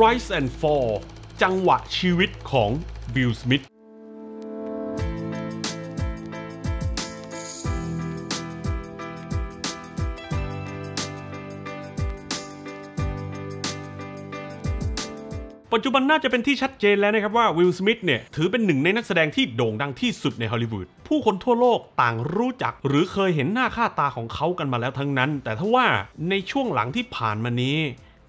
Rise and Fall จังหวะชีวิตของบิลสมิธปัจจุบันน่าจะเป็นที่ชัดเจนแล้วนะครับว่าวิลสมิธเนี่ย ถือเป็นหนึ่งในนักแสดงที่โด่งดังที่สุดในฮอลลีวูดผู้คนทั่วโลกต่างรู้จักหรือเคยเห็นหน้าค่าตาของเขากันมาแล้วทั้งนั้น แต่ถ้าว่าในช่วงหลังที่ผ่านมานี้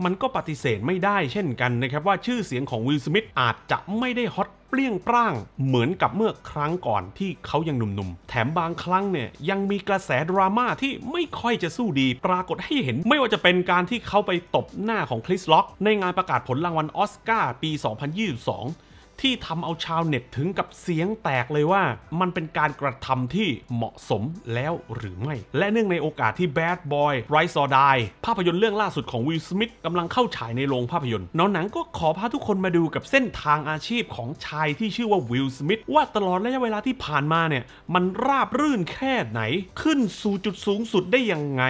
มันก็ปฏิเสธไม่ได้เช่นกันนะครับว่าชื่อเสียงของวิลสมิธอาจจะไม่ได้ฮอตเปรี้ยงปร่าง เหมือนกับเมื่อครั้งก่อนที่เขายังหนุ่มๆ แถมบางครั้งเนี่ยยังมีกระแสดราม่าที่ไม่ค่อยจะสู้ดี ปรากฏให้เห็นไม่ว่าจะเป็นการที่เขาไปตบหน้าของคริสล็อกในงานประกาศผลรางวัลอสการ์ปี 2022ที่ทำเอาชาวเน็ตถึงกับเสียงแตกเลยว่า มันเป็นการกระทำที่เหมาะสมแล้วหรือไม่ และเนื่องในโอกาสที่ Bad Boy Rise or Die ภาพยนตร์เรื่องล่าสุดของวิลสมิธกำลังเข้าฉายในโรงภาพยนตร์น้องหนังก็ขอพาทุกคนมาดูกับเส้นทางอาชีพของชายที่ชื่อว่าวิลสมิธว่าตลอดระยะเวลาที่ผ่านมาเนี่ย มันราบรื่นแค่ไหน ขึ้นสู่จุดสูงสุดได้ยังไง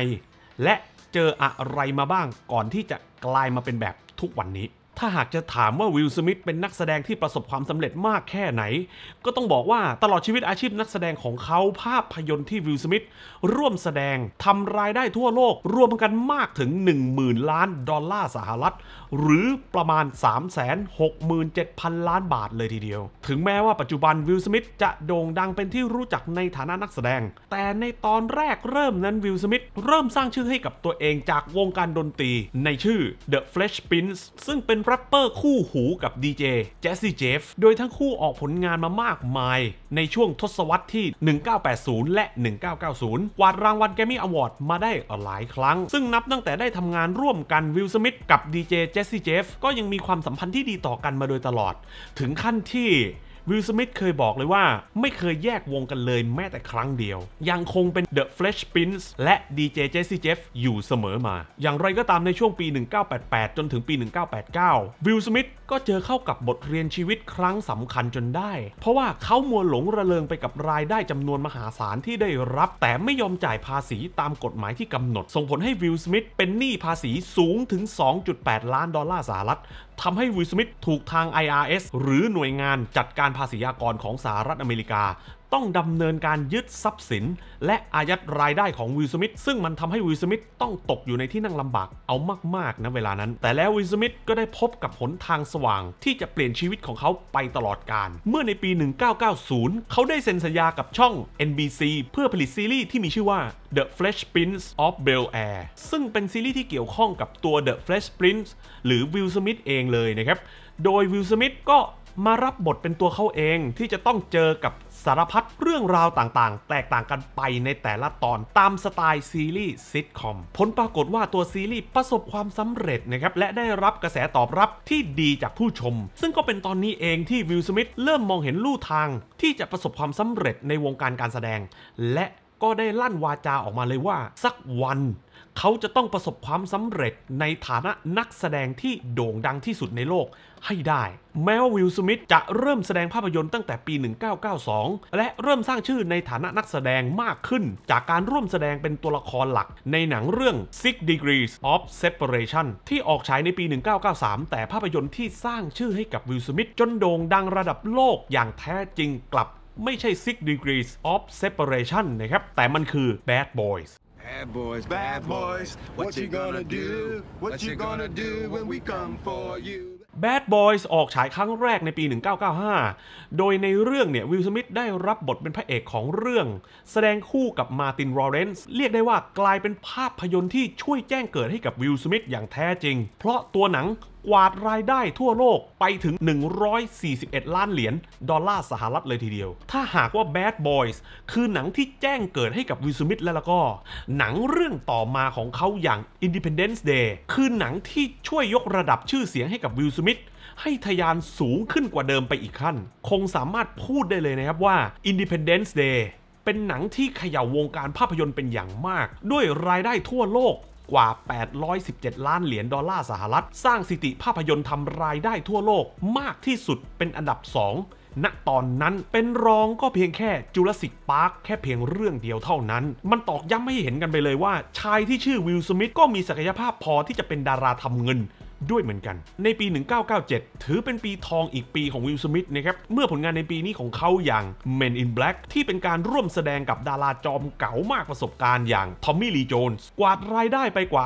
และเจออะไรมาบ้างก่อนที่จะกลายมาเป็นแบบทุกวันนี้ถ้าหากจะถามว่าวิลสมิธเป็นนักแสดงที่ประสบความสำเร็จมากแค่ไหน ก็ต้องบอกว่าตลอดชีวิตอาชีพนักแสดงของเขาภาพยนตร์ที่วิลสมิธร่วมแสดงทำรายได้ทั่วโลกรวมกันมากถึง 10,000 ล้านดอลลาร์สหรัฐ หรือประมาณ 367,000 ล้านบาทเลยทีเดียวถึงแม้ว่าปัจจุบันวิลสมิธจะโด่งดังเป็นที่รู้จักในฐานะนักแสดง แต่ในตอนแรกเริ่มนั้นวิลสมิธเริ่มสร้างชื่อให้กับตัวเองจากวงการดนตรี ในชื่อ The Flash Prince ซึ่งเป็นแรปเปอร์คู่หูกับดีเจแจสซี่เจฟโดยทั้งคู่ออกผลงานมามากมาย ในช่วงทศวรรษที่ 1980 และ 1990กวาดรางวัลแกมมี่อวอร์ดมาได้หลายครั้งซึ่งนับตั้งแต่ได้ทำงานร่วมกันวิลสมิธกับดีเจแจสซี่เจฟก็ยังมีความสัมพันธ์ที่ดีต่อกันมาโดยตลอด ถึงขั้นที่วิลสมิธเคยบอกเลยว่า ไม่เคยแยกวงกันเลยแม้แต่ครั้งเดียว ยังคงเป็น The Fresh Prince และ DJ Jesse Jeff อยู่เสมอมา อย่างไรก็ตามในช่วงปี 1988 จนถึงปี 1989 วิลสมิธก็เจอเข้ากับบทเรียนชีวิตครั้งสำคัญจนได้ เพราะว่าเขามัวหลงระเริงไปกับรายได้จำนวนมหาศาลที่ได้รับ แต่ไม่ยอมจ่ายภาษีตามกฎหมายที่กำหนดส่งผลให้วิลสมิธเป็นหนี้ภาษีสูงถึง 2.8 ล้านดอลลาร์สหรัฐทำให้วิลสมิธถูกทาง IRS หรือหน่วยงานจัดการภาษียากรของสหรัฐอเมริกา ต้องดำเนินการยึดทรัพย์สิน และอายัดรายได้ของวิลสมิธซึ่งมันทำให้วิลสมิธต้องตกอยู่ในที่นั่งลำบากเอามากๆ นะเวลานั้น แต่แล้ววิลสมิธก็ได้พบกับหนทางสว่าง ที่จะเปลี่ยนชีวิตของเขาไปตลอดกาลเมื่อในปี 1990 เขาได้เซ็นสัญญากับช่อง NBC เพื่อผลิตซีรีส์ที่มีชื่อว่า The Fresh Prince of Bel Air ซึ่งเป็นซีรีส์ที่เกี่ยวข้องกับตัว The Fresh Prince หรือวิลสมิธเองเลยนะครับโดยวิลสมิธก็มารับบทเป็นตัวเขาเองที่จะต้องเจอกับสารพัดเรื่องราวต่างๆ แตกต่างกันไปในแต่ละตอนตามสไตล์ซีรีส์ซิทคอมผลปรากฏว่าตัวซีรีส์ประสบความสำเร็จนะครับและได้รับกระแสตอบรับที่ดีจากผู้ชมซึ่งก็เป็นตอนนี้เองที่วิลสมิธเริ่มมองเห็นลู่ทาง ที่จะประสบความสำเร็จในวงการการแสดง และก็ได้ลั่นวาจาออกมาเลยว่า สักวันเขาจะต้องประสบความสำเร็จในฐานะนักแสดงที่โด่งดังที่สุดในโลกให้ได้ แม้ว่าวิลสมิธจะเริ่มแสดงภาพยนตร์ตั้งแต่ปี 1992 และเริ่มสร้างชื่อในฐานะนักแสดงมากขึ้น จากการร่วมแสดงเป็นตัวละครหลักในหนังเรื่อง Six Degrees of Separation ที่ออกฉายในปี 1993 แต่ภาพยนตร์ที่สร้างชื่อให้กับวิลสมิธจนโด่งดังระดับโลกอย่างแท้จริงกลับไม่ใช่ Six Degrees of Separation นะครับ แต่มันคือ Bad Boys Bad boys, bad boys, what you gonna do? What you gonna do when we come for you? Bad Boys ออกฉายครั้งแรกในปี 1995 โดยในเรื่องเนี่ย วิลสมิธได้รับบทเป็นพระเอกของเรื่อง แสดงคู่กับมาตินรอเรนซ์ เรียกได้ว่ากลายเป็นภาพยนตร์ที่ช่วยแจ้งเกิดให้กับวิลสมิธอย่างแท้จริง เพราะตัวหนังกวาดรายได้ทั่วโลกไปถึง 141 ล้านเหรียญดอลลาร์สหรัฐเลยทีเดียว ถ้าหากว่า Bad Boys คือหนังที่แจ้งเกิดให้กับวิลสมิธแล้วก็ หนังเรื่องต่อมาของเขาอย่าง Independence Day คือหนังที่ช่วยยกระดับชื่อเสียงให้กับวิลสมิธให้ทยานสูงขึ้นกว่าเดิมไปอีกขั้น คงสามารถพูดได้เลยนะครับว่า Independence Day เป็นหนังที่เขย่าวงการภาพยนตร์เป็นอย่างมาก ด้วยรายได้ทั่วโลกกว่า 817 ล้านเหรียญดอลลาร์สหรัฐ สร้างสิติภาพยนตร์ทำรายได้ทั่วโลกมากที่สุดเป็นอันดับ 2ณตอนนั้นเป็นรองก็เพียงแค่ จูเลสสิกพาร์ค แค่เพียงเรื่องเดียวเท่านั้น มันตอกย้ำให้เห็นกันไปเลยว่า ชายที่ชื่อวิลสมิธก็มีศักยภาพพอที่จะเป็นดาราทำเงินด้วยเหมือนกัน ในปี 1997 ถือเป็นปีทองอีกปีของวิลสมิธนะครับ เมื่อผลงานในปีนี้ของเขาอย่าง Men in Black ที่เป็นการร่วมแสดงกับดาราจอมเก๋ามากประสบการณ์อย่างทอมมี่ลีโจนส์กวาดรายได้ไปกว่า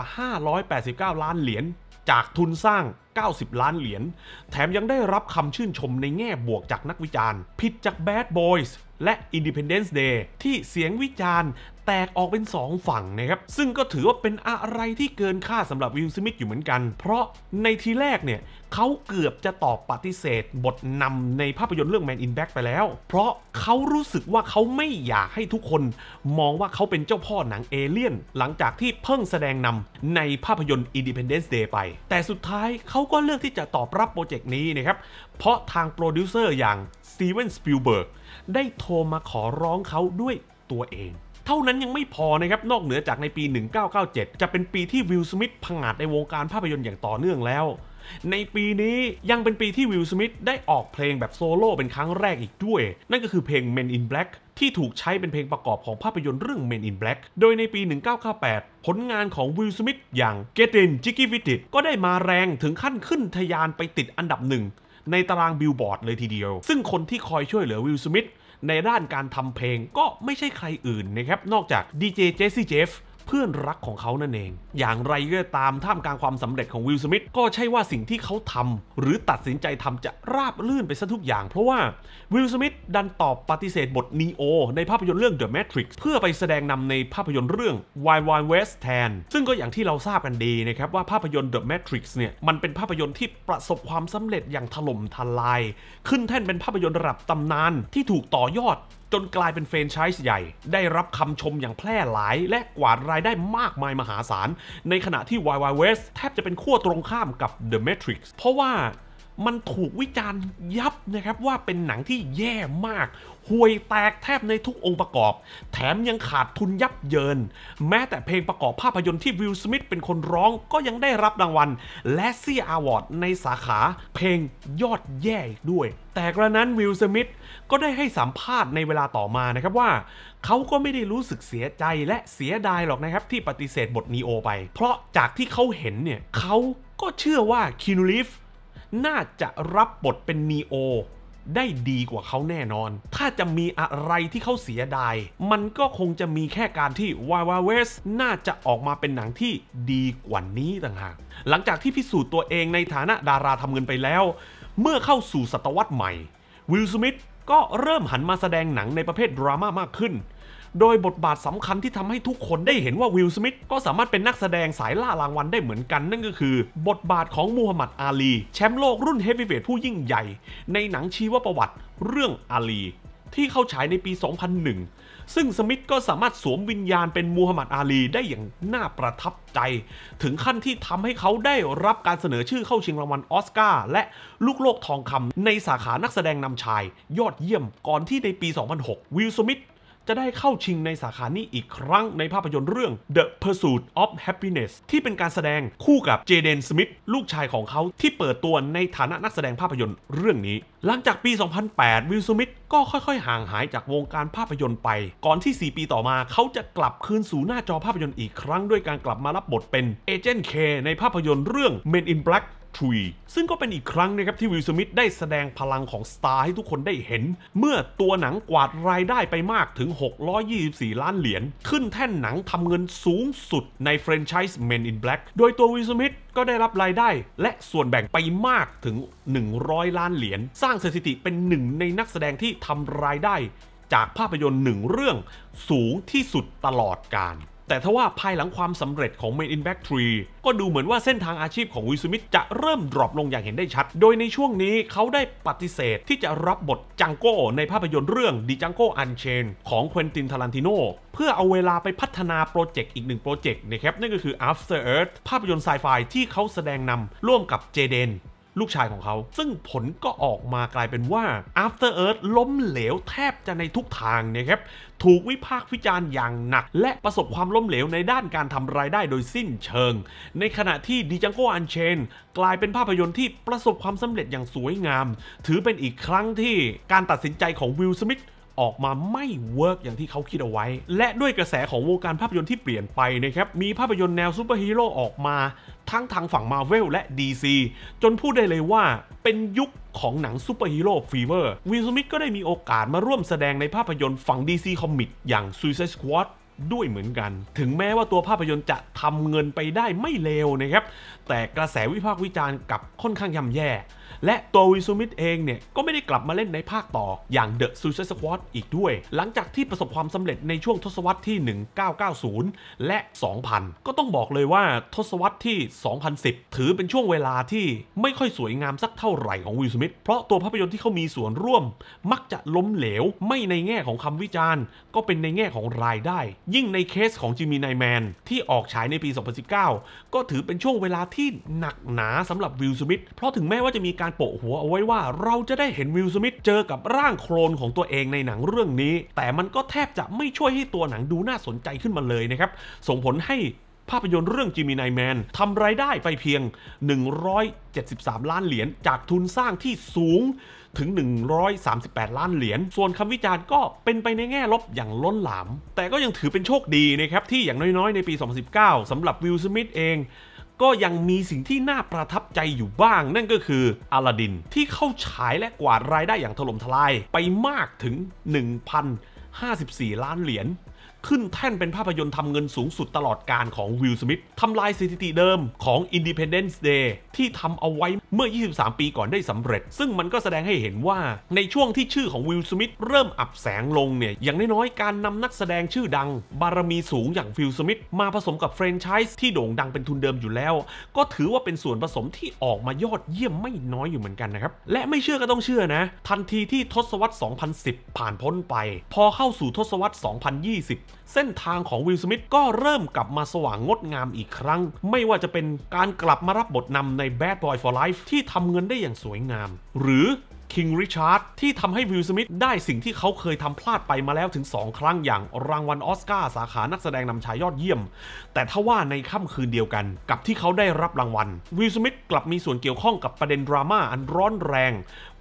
589 ล้านเหรียญจากทุนสร้าง 90 ล้านเหรียญแถมยังได้รับคำชื่นชมในแง่บวกจากนักวิจารณ์ ผิดจาก Bad Boys และ Independence Day ที่เสียงวิจารณ์แตกออกเป็น 2 ฝั่งนะครับ ซึ่งก็ถือว่าเป็นอะไรที่เกินค่าสำหรับวิลสมิธอยู่เหมือนกัน เพราะในทีแรกเนี่ยเขาเกือบจะตอบปฏิเสธ บทนำในภาพยนตร์เรื่อง Man in Black ไปแล้ว เพราะเขารู้สึกว่าเขาไม่อยากให้ทุกคน มองว่าเขาเป็นเจ้าพ่อหนังเอเลี่ยนหลังจากที่เพิ่งแสดงนำในภาพยนตร์ Independence Day ไป แต่สุดท้ายเขาก็เลือกที่จะตอบรับโปรเจกต์นี้นะครับเพราะทางโปรดิวเซอร์อย่างสตีเวนสปิลเบิร์กได้โทรมาขอร้องเขาด้วยตัวเองเท่านั้นยังไม่พอนะครับนอกเหนือจากในปี 1997 จะเป็นปีที่วิลสมิธผงาดในวงการภาพยนตร์อย่างต่อเนื่องแล้ว ในปีนี้ยังเป็นปีที่วิลสมิธได้ออกเพลงแบบโซโล่เป็นครั้งแรกอีกด้วย นั่นก็คือเพลง Men in Black ที่ถูกใช้เป็นเพลงประกอบของภาพยนตร์เรื่อง Men in Black โดยในปี 1998 ผลงานของวิลสมิธอย่าง Get In Jiggy ้ i t ต It ก็ได้มาแรงถึงขั้นขึ้นทยานไปติดอันดับหนึ่งในตารางบิลบอร์ดเลยทีเดียว ซึ่งคนที่คอยช่วยเหลือวิลสมิธในด้านการทำเพลงก็ไม่ใช่ใครอื่นนะครับ นอกจากดีเจเจสซี่เจฟเพื่อนรักของเขานั่นเอง อย่างไรก็ตามท่ามกลางความสำเร็จของวิลสมิธก็ใช่ว่าสิ่งที่เขาทำ หรือตัดสินใจทำจะราบลื่นไปซะทุกอย่าง เพราะว่าวิลสมิธดันตอบปฏิเสธบทนีโอในภาพยนตร์เรื่อง The Matrix เพื่อไปแสดงนำในภาพยนตร์เรื่อง Wild Wild West แทนซึ่งก็อย่างที่เราทราบกันดีนะครับ ว่าภาพยนตร์ The Matrix เนี่ยมันเป็นภาพยนตร์ที่ประสบความสำเร็จอย่างถล่มทลายขึ้นแท่นเป็นภาพยนตร์ระดับตำนานที่ถูกต่อยอดจนกลายเป็นเฟรนไชส์ใหญ่ ได้รับคำชมอย่างแพร่หลาย และกวาดรายได้มากมายมหาศาล ในขณะที่ YY West แทบจะเป็นขั้วตรงข้ามกับ The Matrix เพราะว่ามันถูกวิจารณ์ยับนะครับว่าเป็นหนังที่แย่มาก ห่วยแตกแทบในทุกองค์ประกอบ แถมยังขาดทุนยับเยิน แม้แต่เพลงประกอบภาพยนตร์ที่วิลสมิธเป็นคนร้องก็ยังได้รับรางวัลและซีอาร์วอร์ดในสาขาเพลงยอดแย่ด้วย แต่กระนั้นวิลสมิธก็ได้ให้สัมภาษณ์ในเวลาต่อมานะครับว่าเขาก็ไม่ได้รู้สึกเสียใจและเสียดายหรอกนะครับที่ปฏิเสธบทนีโอไป เพราะจากที่เขาเห็นเนี่ยเขาก็เชื่อว่าคินูลิฟน่าจะรับบทเป็นนีโอได้ดีกว่าเขาแน่นอน ถ้าจะมีอะไรที่เขาเสียดาย มันก็คงจะมีแค่การที่วาวาเวสน่าจะออกมาเป็นหนังที่ดีกว่านี้ต่างหาก หลังจากที่พิสูจน์ตัวเองในฐานะดาราทำเงินไปแล้ว เมื่อเข้าสู่ศตวรรษใหม่ วิลสมิธก็เริ่มหันมาแสดงหนังในประเภทดราม่ามากขึ้นโดยบทบาทสำคัญที่ทำให้ทุกคนได้เห็นว่าวิลสมิธก็สามารถเป็นนักแสดงสายล่ารางวัลได้เหมือนกัน นั่นก็คือบทบาทของมูฮัมหมัดอาลี แชมป์โลกรุ่นเฮฟวีเวทผู้ยิ่งใหญ่ ในหนังชีวประวัติเรื่องอาลี ที่เข้าฉายในปี 2001 ซึ่งสมิธก็สามารถสวมวิญญาณเป็นมูฮัมหมัดอาลี ได้อย่างน่าประทับใจ ถึงขั้นที่ทำให้เขาได้รับการเสนอชื่อเข้าชิงรางวัลอสการ์และลูกโลกทองคำในสาขานักแสดงนำชาย ยอดเยี่ยมก่อนที่ในปี 2006 วิลสมิธจะได้เข้าชิงในสาขานี้อีกครั้งในภาพยนตร์เรื่อง The Pursuit of Happiness ที่เป็นการแสดงคู่กับเจเดนสมิธลูกชายของเขาที่เปิดตัวในฐานะนักแสดงภาพยนตร์เรื่องนี้ หลังจากปี 2008 วิลสมิธก็ค่อยๆ ห่างหายจากวงการภาพยนตร์ไป ก่อนที่ 4 ปีต่อมาเขาจะกลับคืนสู่หน้าจอภาพยนตร์อีกครั้งด้วยการกลับมารับบทเป็นเอเจนต์เคในภาพยนตร์เรื่อง Men in Black t ซึ่งก็เป็นอีกครั้งนะครับที่วิลสมิธได้แสดงพลังของสตาร์ให้ทุกคนได้เห็น เมื่อตัวหนังกวาดรายได้ไปมากถึง 624 ล้านเหรียญขึ้นแท่นหนังทำเงินสูงสุดในแฟรนไชส์ Men in Black โดยตัววิลสมิธก็ได้รับรายได้ และส่วนแบ่งไปมากถึง 100 ล้านเหรียญสร้างสถิติเป็นหนึ่งในนักแสดงที่ทำรายได้ จากภาพยนตร์หนึ่งเรื่องสูงที่สุดตลอดกาลแต่ถ้าว่าภายหลังความสำเร็จของ Made in b a c k 3ก็ดูเหมือนว่าเส้นทางอาชีพของวิสมิธจะเริ่มดรอปลงอย่างเห็นได้ชัด โดยในช่วงนี้เขาได้ปฏิเสธที่จะรับบทจังโก้ในภาพยนตร์เรื่องดิจังโก้อันเชนของเควินตินทารันติโนเพื่อเอาเวลาไปพัฒนาโปรเจกต์อีกหนึ่งโปรเจกต์นะครับ นั่นก็คือ After Earth ภาพยนตร์ไซไฟที่เขาแสดงนำร่วมกับเจเดนลูกชายของเขา ซึ่งผลก็ออกมากลายเป็นว่า After Earth ล้มเหลวแทบจะในทุกทางนะครับ ถูกวิพากษ์วิจารณ์อย่างหนัก และประสบความล้มเหลวในด้านการทำรายได้โดยสิ้นเชิง ในขณะที่ดิจังโกอันเชนกลายเป็นภาพยนตร์ที่ประสบความสำเร็จอย่างสวยงาม ถือเป็นอีกครั้งที่การตัดสินใจของวิลสมิธออกมาไม่เวิร์กอย่างที่เขาคิดเอาไว้ และด้วยกระแสของวงการภาพยนตร์ที่เปลี่ยนไปนะครับ มีภาพยนตร์แนวซูเปอร์ฮีโร่ออกมา ทั้งทางฝั่งมาเวลและ DC จนพูดได้เลยว่าเป็นยุคของหนังซูเปอร์ฮีโร่ฟีเวอร์วิลสมิธก็ได้มีโอกาสมาร่วมแสดงในภาพยนตร์ฝั่ง DC คอมิกอย่าง Suicide Squad ด้วยเหมือนกัน ถึงแม้ว่าตัวภาพยนตร์จะทำเงินไปได้ไม่เลวนะครับแต่กระแสวิพากษ์วิจารณ์กับค่อนข้างย่ำแย่และตัววิซูมิตเองเนี่ย ก็ไม่ได้กลับมาเล่นในภาคต่อ อย่างเดอะซูซ i d สควอตอีกด้วย หลังจากที่ประสบความสำเร็จในช่วงทศวรรษที่ 1990 และ 2000 ก็ต้องบอกเลยว่าทศวรรษที่ 2010 ถือเป็นช่วงเวลาที่ไม่ค่อยสวยงามสักเท่าไหร่ของวิลสมิธเพราะตัวภาพยนตร์ที่เขามีส่วนร่วม มักจะล้มเหลวไม่ในแง่ของคำวิจารณ์ก็เป็นในแง่ของรายได้ ยิ่งในเคสของจิมมี่ไนแมนที่ออกฉายในปี 2019 ก็ถือเป็นช่วงเวลาที่หนักหนาสำหรับวิลสมิธเพราะถึงแม้ว่าจะมีการโปะหัวเอาไว้ว่าเราจะได้เห็นวิลสมิธเจอกับร่างโครนของตัวเองในหนังเรื่องนี้ แต่มันก็แทบจะไม่ช่วยให้ตัวหนังดูน่าสนใจขึ้นมาเลยนะครับ ส่งผลให้ภาพยนตร์เรื่องจิมีนไนแมนทำรายได้ไปเพียง 173 ล้านเหรียญจากทุนสร้างที่สูงถึง 138 ล้านเหรียญส่วนคำวิจารณ์ก็เป็นไปในแง่ลบอย่างล้นหลาม แต่ก็ยังถือเป็นโชคดีนะครับที่อย่างน้อยๆ ในปี2019สำหรับวิลสมิธเองก็ยังมีสิ่งที่น่าประทับใจอยู่บ้าง นั่นก็คืออลาดินที่เข้าฉายและกวาดรายได้อย่างถล่มทลายไปมากถึง1,054 ล้านเหรียญขึ้นแท่นเป็นภาพยนตร์ทำเงินสูงสุดตลอดการของวิลสมิธทำลายสถิติเดิมของ Independence Day ที่ทำเอาไว้เมื่อ 23 ปีก่อนได้สำเร็จ ซึ่งมันก็แสดงให้เห็นว่าในช่วงที่ชื่อของวิลสมิธเริ่มอับแสงลงเนี่ยอย่างน้อยๆ การนำนักแสดงชื่อดังบารมีสูงอย่างวิลสมิธมาผสมกับแฟรนไชส์ที่โด่งดังเป็นทุนเดิมอยู่แล้ว ก็ถือว่าเป็นส่วนผสมที่ออกมายอดเยี่ยมไม่น้อยอยู่เหมือนกันนะครับและไม่เชื่อก็ต้องเชื่อนะ ทันทีที่ทศวรรษ 2010 ผ่านพ้นไป พอเข้าสู่ทศวรรษ 2020เส้นทางของวิลสมิธก็เริ่มกลับมาสว่างงดงามอีกครั้ง ไม่ว่าจะเป็นการกลับมารับบทนำใน Bad Boy for Life ที่ทำเงินได้อย่างสวยงาม หรือคิงริชาร์ดที่ทำให้วิลสมิธได้สิ่งที่เขาเคยทำพลาดไปมาแล้วถึง 2 ครั้งอย่างรางวัลอสการ์สาขานักแสดงนำชายยอดเยี่ยม แต่ถ้าว่าในค่ำคืนเดียวกัน กับที่เขาได้รับรางวัลวิลสมิธกลับมีส่วนเกี่ยวข้องกับประเด็นดราม่าอันร้อนแรง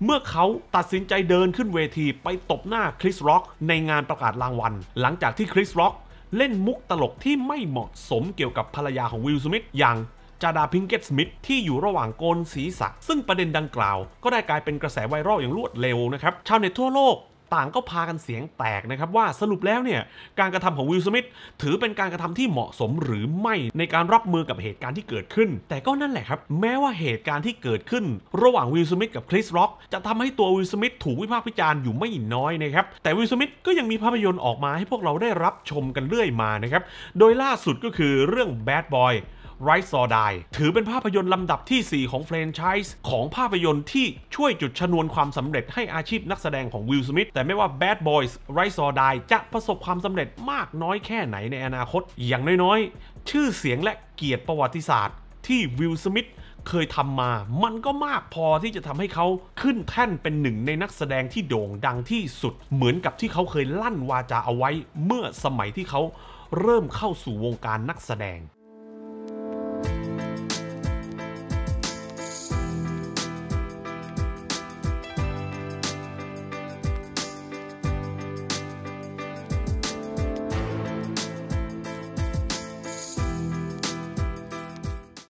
เมื่อเขาตัดสินใจเดินขึ้นเวทีไปตบหน้าคริสร็อกในงานประกาศรางวัลหลังจากที่คริสร็อกเล่นมุกตลกที่ไม่เหมาะสมเกี่ยวกับภรรยาของวิลสมิธอย่างจาดาพิงเกตสมิธที่อยู่ระหว่างโกนศีรษะซึ่งประเด็นดังกล่าว ก็ได้กลายเป็นกระแสไวรัลอย่างรวดเร็วนะครับ ชาวเน็ตทั่วโลกต่างก็พากันเสียงแตกนะครับ ว่าสรุปแล้วเนี่ย การกระทำของวิลสมิธถือเป็นการกระทำที่เหมาะสมหรือไม่ในการรับมือกับเหตุการณ์ที่เกิดขึ้น แต่ก็นั่นแหละครับ แม้ว่าเหตุการณ์ที่เกิดขึ้น ระหว่างวิลสมิธกับคริสร็อกจะทำให้ตัววิลสมิธถูกวิพากษ์วิจารณ์อยู่ไม่น้อยนะครับแต่วิลสมิธก็ยังมีภาพยนตร์ออกมาให้พวกเราได้รับชมกันเรื่อยมานะครับโดยล่าสุดก็คือเรื่อง Bad Boy Rise or Die ถือเป็นภาพยนตร์ลำดับที่ 4 ของแฟรนไชส์ของภาพยนตร์ที่ช่วยจุดชนวนความสำเร็จให้อาชีพนักแสดงของวิลสมิธ แต่ไม่ว่า Bad Boys Rise or Die จะประสบความสำเร็จมากน้อยแค่ไหนในอนาคต อย่างน้อยๆ ชื่อเสียงและเกียรติประวัติศาสตร์ ที่วิลสมิธเคยทำมา มันก็มากพอที่จะทำให้เขาขึ้นแท่นเป็นหนึ่งในนักแสดงที่โด่งดังที่สุด เหมือนกับที่เขาเคยลั่นวาจาเอาไว้เมื่อสมัยที่เขา เริ่มเข้าสู่วงการนักแสดง